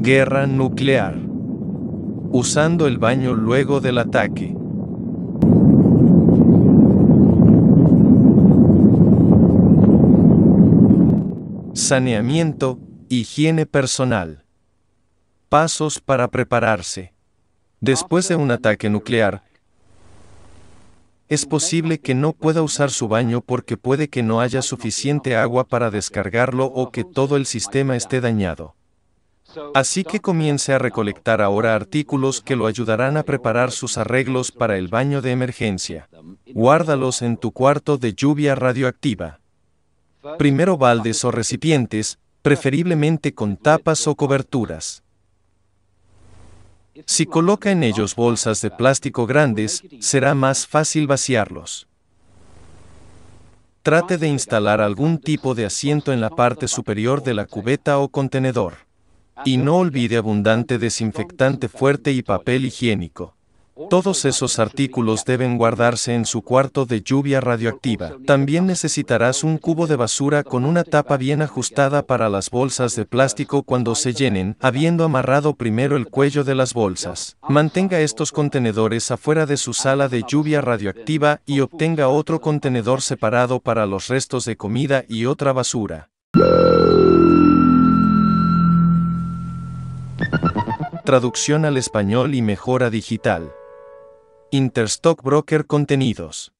Guerra nuclear. Usando el baño luego del ataque. Saneamiento, higiene personal. Pasos para prepararse. Después de un ataque nuclear, es posible que no pueda usar su baño porque puede que no haya suficiente agua para descargarlo o que todo el sistema esté dañado. Así que comience a recolectar ahora artículos que lo ayudarán a preparar sus arreglos para el baño de emergencia. Guárdalos en tu cuarto de lluvia radioactiva. Primero baldes o recipientes, preferiblemente con tapas o coberturas. Si coloca en ellos bolsas de plástico grandes, será más fácil vaciarlos. Trate de instalar algún tipo de asiento en la parte superior de la cubeta o contenedor. Y no olvide abundante desinfectante fuerte y papel higiénico. Todos esos artículos deben guardarse en su cuarto de lluvia radioactiva. También necesitarás un cubo de basura con una tapa bien ajustada para las bolsas de plástico cuando se llenen, habiendo amarrado primero el cuello de las bolsas. Mantenga estos contenedores afuera de su sala de lluvia radioactiva y obtenga otro contenedor separado para los restos de comida y otra basura. Traducción al español y mejora digital. Interstock Broker Contenidos.